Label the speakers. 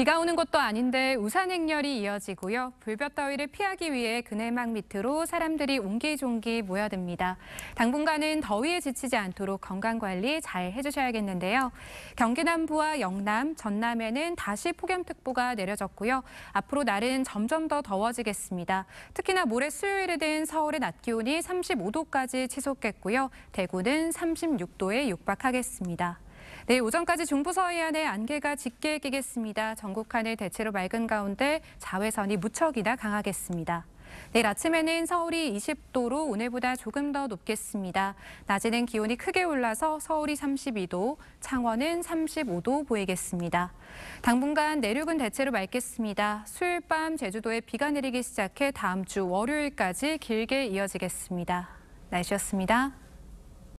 Speaker 1: 비가 오는 것도 아닌데 우산 행렬이 이어지고요. 불볕 더위를 피하기 위해 그네막 밑으로 사람들이 옹기종기 모여듭니다. 당분간은 더위에 지치지 않도록 건강관리 잘 해주셔야겠는데요. 경기 남부와 영남, 전남에는 다시 폭염특보가 내려졌고요. 앞으로 날은 점점 더 더워지겠습니다. 특히나 모레 수요일에는 서울의 낮 기온이 35도까지 치솟겠고요. 대구는 36도에 육박하겠습니다. 내일 네, 오전까지 중부 서해안에 안개가 짙게 끼겠습니다. 전국 하늘 대체로 맑은 가운데 자외선이 무척이나 강하겠습니다. 내일 아침에는 서울이 20도로 오늘보다 조금 더 높겠습니다. 낮에는 기온이 크게 올라서 서울이 32도, 창원은 35도 보이겠습니다. 당분간 내륙은 대체로 맑겠습니다. 수요일 밤 제주도에 비가 내리기 시작해 다음 주 월요일까지 길게 이어지겠습니다. 날씨였습니다.